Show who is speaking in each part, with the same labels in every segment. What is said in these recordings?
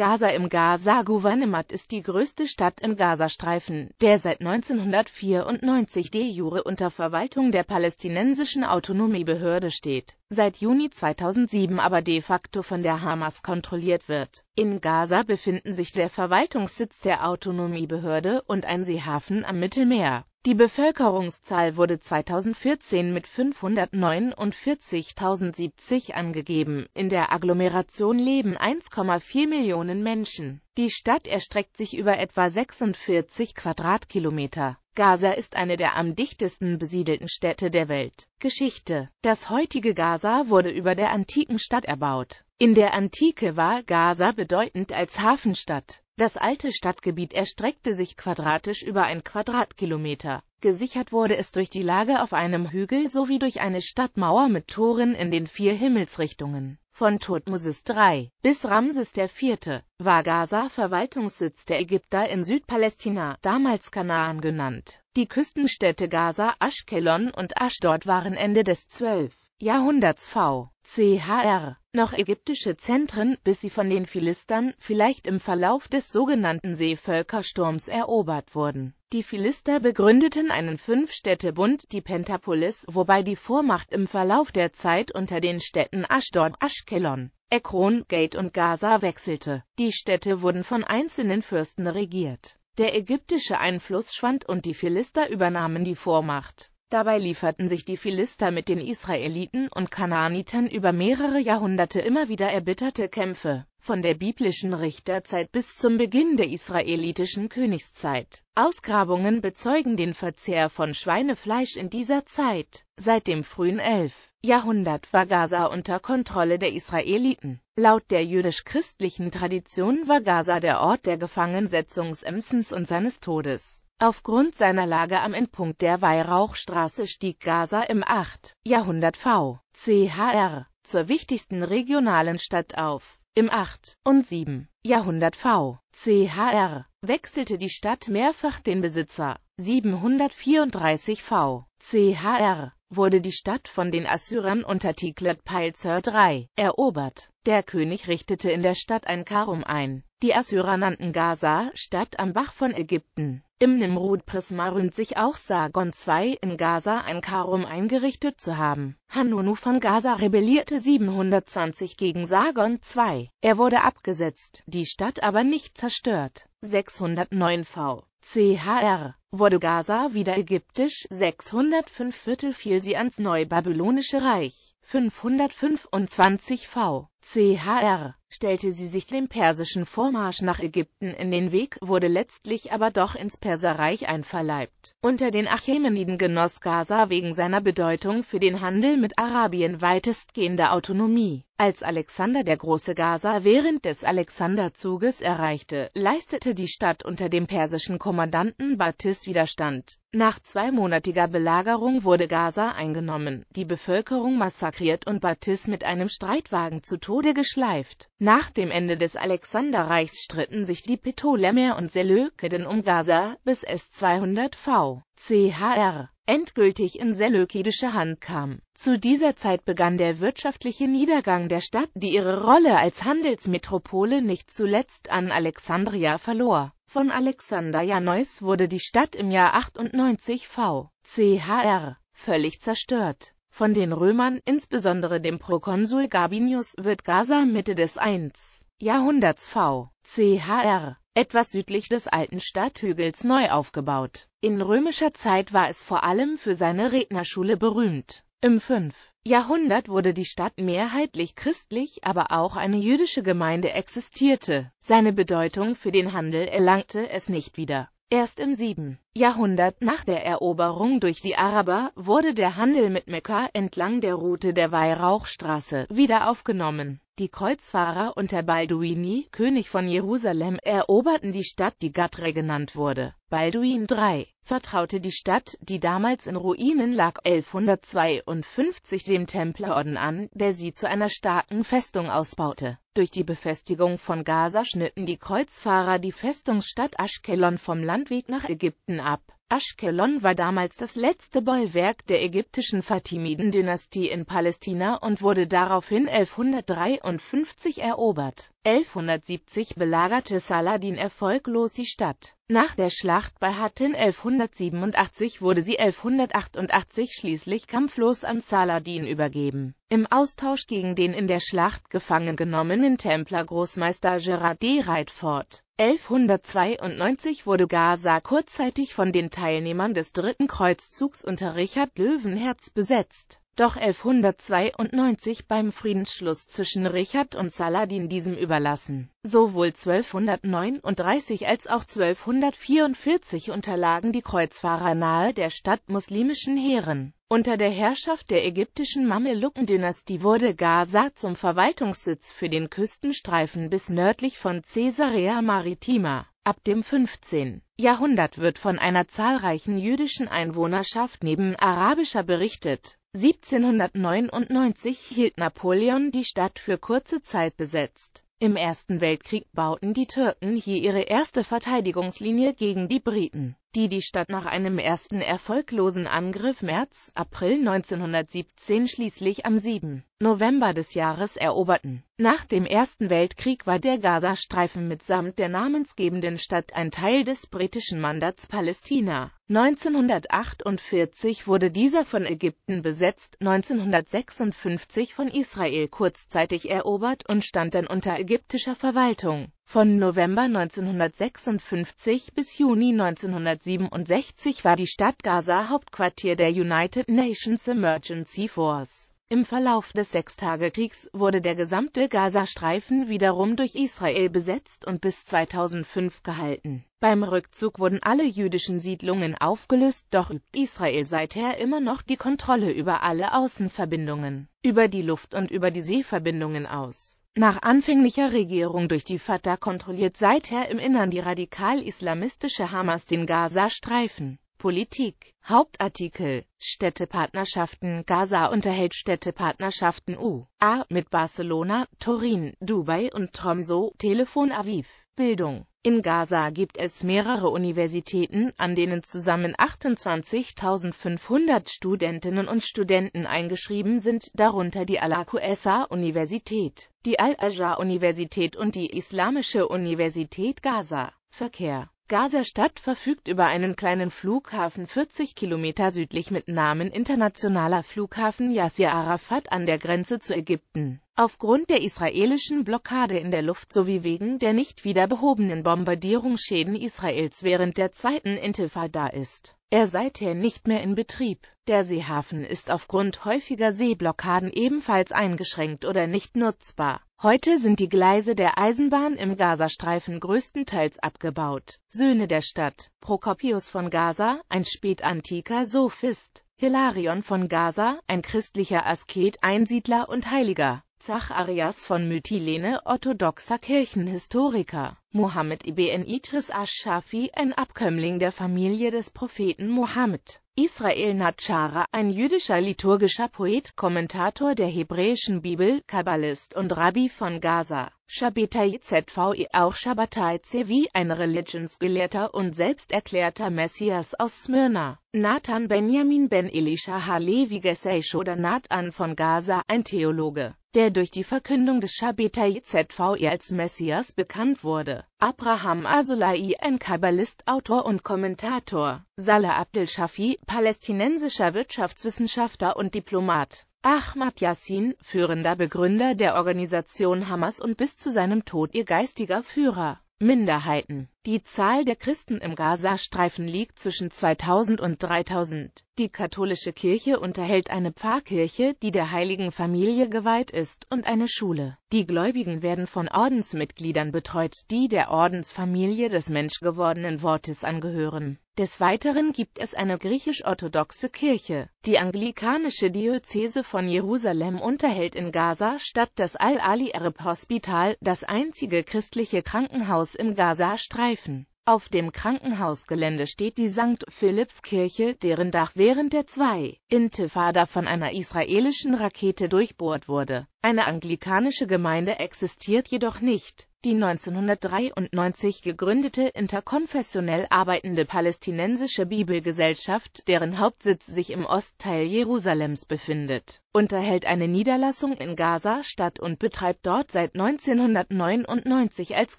Speaker 1: Gaza im Gaza Gouvernement ist die größte Stadt im Gazastreifen, der seit 1994 de jure unter Verwaltung der palästinensischen Autonomiebehörde steht seit Juni 2007 aber de facto von der Hamas kontrolliert wird. In Gaza befinden sich der Verwaltungssitz der Autonomiebehörde und ein Seehafen am Mittelmeer. Die Bevölkerungszahl wurde 2014 mit 549.070 angegeben. In der Agglomeration leben 1,4 Millionen Menschen. Die Stadt erstreckt sich über etwa 46 Quadratkilometer. Gaza ist eine der am dichtesten besiedelten Städte der Welt. Geschichte Das heutige Gaza wurde über der antiken Stadt erbaut. In der Antike war Gaza bedeutend als Hafenstadt. Das alte Stadtgebiet erstreckte sich quadratisch über ein Quadratkilometer. Gesichert wurde es durch die Lage auf einem Hügel sowie durch eine Stadtmauer mit Toren in den vier Himmelsrichtungen. Von Thutmoses III. bis Ramses IV. war Gaza Verwaltungssitz der Ägypter in Südpalästina, damals Kanaan genannt. Die Küstenstädte Gaza, Ashkelon und Ashdod waren Ende des 12. Jahrhunderts v. chr. noch ägyptische Zentren, bis sie von den Philistern, vielleicht im Verlauf des sogenannten Seevölkersturms erobert wurden. Die Philister begründeten einen Fünf-Städte-Bund, die Pentapolis, wobei die Vormacht im Verlauf der Zeit unter den Städten Ashdod, Ashkelon, Ekron, Gate und Gaza wechselte. Die Städte wurden von einzelnen Fürsten regiert. Der ägyptische Einfluss schwand und die Philister übernahmen die Vormacht. Dabei lieferten sich die Philister mit den Israeliten und Kanaanitern über mehrere Jahrhunderte immer wieder erbitterte Kämpfe, von der biblischen Richterzeit bis zum Beginn der israelitischen Königszeit. Ausgrabungen bezeugen den Verzehr von Schweinefleisch in dieser Zeit. Seit dem frühen 11. Jahrhundert war Gaza unter Kontrolle der Israeliten. Laut der jüdisch-christlichen Tradition war Gaza der Ort der Gefangensetzung Emsens und seines Todes Aufgrund seiner Lage am Endpunkt der Weihrauchstraße stieg Gaza im 8. Jahrhundert v.C.Hr. zur wichtigsten regionalen Stadt auf. Im 8. und 7. Jahrhundert v.C.Hr. wechselte die Stadt mehrfach den Besitzer. 734 v.C.Hr. wurde die Stadt von den Assyrern unter Tiglat-Pileser III erobert. Der König richtete in der Stadt ein Karum ein. Die Assyrer nannten Gaza Stadt am Bach von Ägypten. Im Nimrud-Prisma rühmt sich auch Sargon II in Gaza ein Karum eingerichtet zu haben. Hanunu von Gaza rebellierte 720 gegen Sargon II. Er wurde abgesetzt, die Stadt aber nicht zerstört. 609 v. CHR wurde Gaza wieder ägyptisch, 605 Viertel fiel sie ans Neubabylonische Reich, 525 v. CHR stellte sie sich dem persischen Vormarsch nach Ägypten in den Weg, wurde letztlich aber doch ins Perserreich einverleibt. Unter den Achämeniden genoss Gaza wegen seiner Bedeutung für den Handel mit Arabien weitestgehende Autonomie. Als Alexander der Große Gaza während des Alexanderzuges erreichte, leistete die Stadt unter dem persischen Kommandanten Batis Widerstand. Nach zweimonatiger Belagerung wurde Gaza eingenommen, die Bevölkerung massakriert und Batis mit einem Streitwagen zu Tode geschleift. Nach dem Ende des Alexanderreichs stritten sich die Ptolemäer und Seleukeiden um Gaza, bis es 200 v. chr. endgültig in seleukidische Hand kam. Zu dieser Zeit begann der wirtschaftliche Niedergang der Stadt, die ihre Rolle als Handelsmetropole nicht zuletzt an Alexandria verlor. Von Alexander Janois wurde die Stadt im Jahr 98 v. chr. völlig zerstört. Von den Römern, insbesondere dem Prokonsul Gabinius, wird Gaza Mitte des 1. Jahrhunderts v. chr. etwas südlich des alten Stadthügels neu aufgebaut. In römischer Zeit war es vor allem für seine Rednerschule berühmt. Im 5. Jahrhundert wurde die Stadt mehrheitlich christlich, aber auch eine jüdische Gemeinde existierte. Seine Bedeutung für den Handel erlangte es nicht wieder. Erst im 7. Jahrhundert nach der Eroberung durch die Araber wurde der Handel mit Mekka entlang der Route der Weihrauchstraße wieder aufgenommen die Kreuzfahrer unter Balduini, König von Jerusalem, eroberten die Stadt, die Gatre genannt wurde. Balduin III. vertraute die Stadt, die damals in Ruinen lag, 1152 dem Templerorden an, der sie zu einer starken Festung ausbaute. Durch die Befestigung von Gaza schnitten die Kreuzfahrer die Festungsstadt Aschkelon vom Landweg nach Ägypten ab. Aschkelon war damals das letzte Bollwerk der ägyptischen Fatimiden-Dynastie in Palästina und wurde daraufhin 1153 erobert. 1170 belagerte Saladin erfolglos die Stadt. Nach der Schlacht bei Hattin 1187 wurde sie 1188 schließlich kampflos an Saladin übergeben. Im Austausch gegen den in der Schlacht gefangen genommenen Templer-Großmeister Gerard de Reitfort. 1192 wurde Gaza kurzzeitig von den Teilnehmern des Dritten Kreuzzugs unter Richard Löwenherz besetzt doch 1192 beim Friedensschluss zwischen Richard und Saladin diesem überlassen. Sowohl 1239 als auch 1244 unterlagen die Kreuzfahrer nahe der Stadt muslimischen Heeren. Unter der Herrschaft der ägyptischen Mamelukendynastie wurde Gaza zum Verwaltungssitz für den Küstenstreifen bis nördlich von Caesarea Maritima. Ab dem 15. Jahrhundert wird von einer zahlreichen jüdischen Einwohnerschaft neben arabischer berichtet 1799 hielt Napoleon die Stadt für kurze Zeit besetzt. Im Ersten Weltkrieg bauten die Türken hier ihre erste Verteidigungslinie gegen die Briten die die Stadt nach einem ersten erfolglosen Angriff März, April 1917 schließlich am 7. November des Jahres eroberten. Nach dem Ersten Weltkrieg war der Gazastreifen mitsamt der namensgebenden Stadt ein Teil des britischen Mandats Palästina. 1948 wurde dieser von Ägypten besetzt, 1956 von Israel kurzzeitig erobert und stand dann unter ägyptischer Verwaltung. Von November 1956 bis Juni 1967 war die Stadt Gaza Hauptquartier der United Nations Emergency Force. Im Verlauf des Sechstagekriegs wurde der gesamte Gazastreifen wiederum durch Israel besetzt und bis 2005 gehalten. Beim Rückzug wurden alle jüdischen Siedlungen aufgelöst, doch übt Israel seither immer noch die Kontrolle über alle Außenverbindungen, über die Luft- und über die Seeverbindungen aus. Nach anfänglicher Regierung durch die Fatah kontrolliert seither im Innern die radikal-islamistische Hamas den Gaza-Streifen. Politik Hauptartikel Städtepartnerschaften Gaza unterhält Städtepartnerschaften U.A. mit Barcelona, Turin, Dubai und Tromso, Telefon Aviv Bildung in Gaza gibt es mehrere Universitäten, an denen zusammen 28.500 Studentinnen und Studenten eingeschrieben sind, darunter die Al-Aqsa-Universität, die Al-Azhar-Universität und die Islamische Universität Gaza. Verkehr Gaza-Stadt verfügt über einen kleinen Flughafen 40 Kilometer südlich mit Namen Internationaler Flughafen Yasser Arafat an der Grenze zu Ägypten. Aufgrund der israelischen Blockade in der Luft sowie wegen der nicht wieder behobenen Bombardierungsschäden Israels während der zweiten Intifada ist er seither nicht mehr in Betrieb. Der Seehafen ist aufgrund häufiger Seeblockaden ebenfalls eingeschränkt oder nicht nutzbar. Heute sind die Gleise der Eisenbahn im Gazastreifen größtenteils abgebaut. Söhne der Stadt, Prokopius von Gaza, ein spätantiker Sophist, Hilarion von Gaza, ein christlicher Asket, Einsiedler und Heiliger, Zacharias von Mytilene, orthodoxer Kirchenhistoriker. Mohammed ibn Idris Ash-Shafi, ein Abkömmling der Familie des Propheten Mohammed. Israel Natschara, ein jüdischer liturgischer Poet, Kommentator der hebräischen Bibel, Kabbalist und Rabbi von Gaza. Shabbatai ZVI, auch Shabbatai Zevi, ein Religionsgelehrter und selbsterklärter Messias aus Smyrna. Nathan Benjamin ben Elisha Halevi Geseish oder Nathan von Gaza, ein Theologe der durch die Verkündung des Shabbatai ZV e als Messias bekannt wurde. Abraham Asolai, ein Kabbalist, Autor und Kommentator. Salah Abdel Shafi, palästinensischer Wirtschaftswissenschaftler und Diplomat. Ahmad Yassin, führender Begründer der Organisation Hamas und bis zu seinem Tod ihr geistiger Führer. Minderheiten die Zahl der Christen im Gazastreifen liegt zwischen 2000 und 3000. Die katholische Kirche unterhält eine Pfarrkirche, die der heiligen Familie geweiht ist, und eine Schule. Die Gläubigen werden von Ordensmitgliedern betreut, die der Ordensfamilie des menschgewordenen Wortes angehören. Des Weiteren gibt es eine griechisch-orthodoxe Kirche. Die anglikanische Diözese von Jerusalem unterhält in Gaza statt das Al-Ali Arab Hospital, das einzige christliche Krankenhaus im Gazastreifen. Reifen. Auf dem Krankenhausgelände steht die St. Philipps-Kirche, deren Dach während der zwei Intifada von einer israelischen Rakete durchbohrt wurde. Eine anglikanische Gemeinde existiert jedoch nicht. Die 1993 gegründete interkonfessionell arbeitende palästinensische Bibelgesellschaft, deren Hauptsitz sich im Ostteil Jerusalems befindet, unterhält eine Niederlassung in Gaza-Stadt und betreibt dort seit 1999 als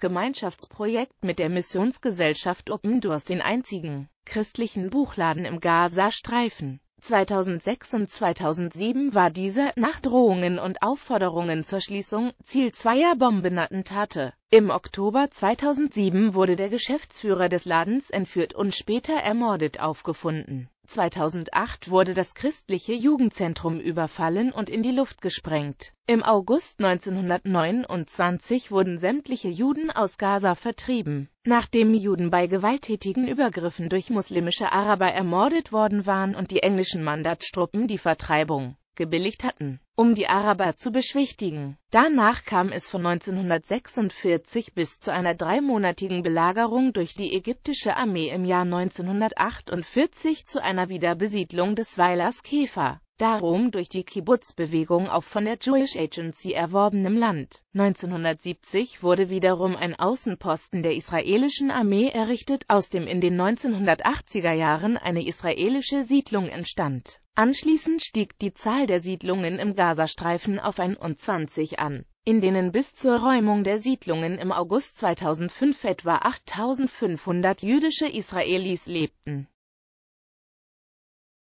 Speaker 1: Gemeinschaftsprojekt mit der Missionsgesellschaft Open Doors den einzigen christlichen Buchladen im Gaza-Streifen 2006 und 2007 war dieser, nach Drohungen und Aufforderungen zur Schließung, Ziel zweier Bombenattentate. Im Oktober 2007 wurde der Geschäftsführer des Ladens entführt und später ermordet aufgefunden 2008 wurde das christliche Jugendzentrum überfallen und in die Luft gesprengt. Im August 1929 wurden sämtliche Juden aus Gaza vertrieben. Nachdem Juden bei gewalttätigen Übergriffen durch muslimische Araber ermordet worden waren und die englischen Mandatstruppen die Vertreibung gebilligt hatten, um die Araber zu beschwichtigen. Danach kam es von 1946 bis zu einer dreimonatigen Belagerung durch die ägyptische Armee im Jahr 1948 zu einer Wiederbesiedlung des Weilers Käfer darum durch die Kibbutz-Bewegung auf von der Jewish Agency erworbenem Land. 1970 wurde wiederum ein Außenposten der israelischen Armee errichtet, aus dem in den 1980er Jahren eine israelische Siedlung entstand. Anschließend stieg die Zahl der Siedlungen im Gazastreifen auf 21 an, in denen bis zur Räumung der Siedlungen im August 2005 etwa 8500 jüdische Israelis lebten